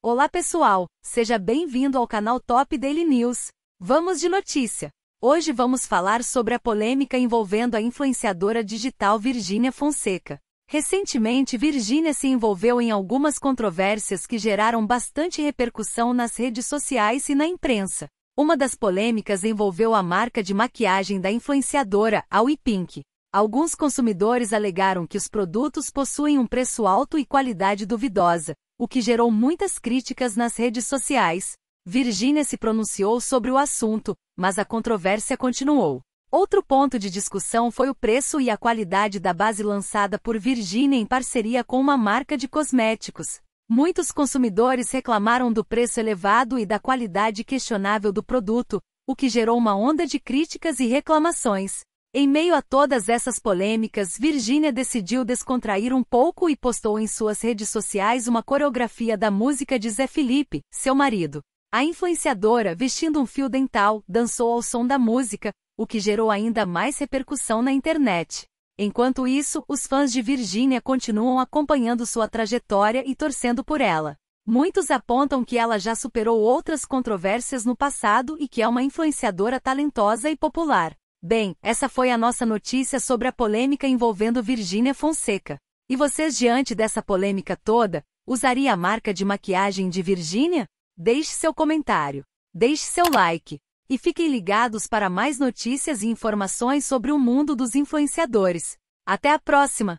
Olá pessoal, seja bem-vindo ao canal Top Daily News. Vamos de notícia. Hoje vamos falar sobre a polêmica envolvendo a influenciadora digital Virgínia Fonseca. Recentemente, Virgínia se envolveu em algumas controvérsias que geraram bastante repercussão nas redes sociais e na imprensa. Uma das polêmicas envolveu a marca de maquiagem da influenciadora, a WePink. Alguns consumidores alegaram que os produtos possuem um preço alto e qualidade duvidosa, o que gerou muitas críticas nas redes sociais. Virginia se pronunciou sobre o assunto, mas a controvérsia continuou. Outro ponto de discussão foi o preço e a qualidade da base lançada por Virginia em parceria com uma marca de cosméticos. Muitos consumidores reclamaram do preço elevado e da qualidade questionável do produto, o que gerou uma onda de críticas e reclamações. Em meio a todas essas polêmicas, Virginia decidiu descontrair um pouco e postou em suas redes sociais uma coreografia da música de Zé Felipe, seu marido. A influenciadora, vestindo um fio dental, dançou ao som da música, o que gerou ainda mais repercussão na internet. Enquanto isso, os fãs de Virginia continuam acompanhando sua trajetória e torcendo por ela. Muitos apontam que ela já superou outras controvérsias no passado e que é uma influenciadora talentosa e popular. Bem, essa foi a nossa notícia sobre a polêmica envolvendo Virgínia Fonseca. E vocês, diante dessa polêmica toda, usaria a marca de maquiagem de Virgínia? Deixe seu comentário, deixe seu like e fiquem ligados para mais notícias e informações sobre o mundo dos influenciadores. Até a próxima!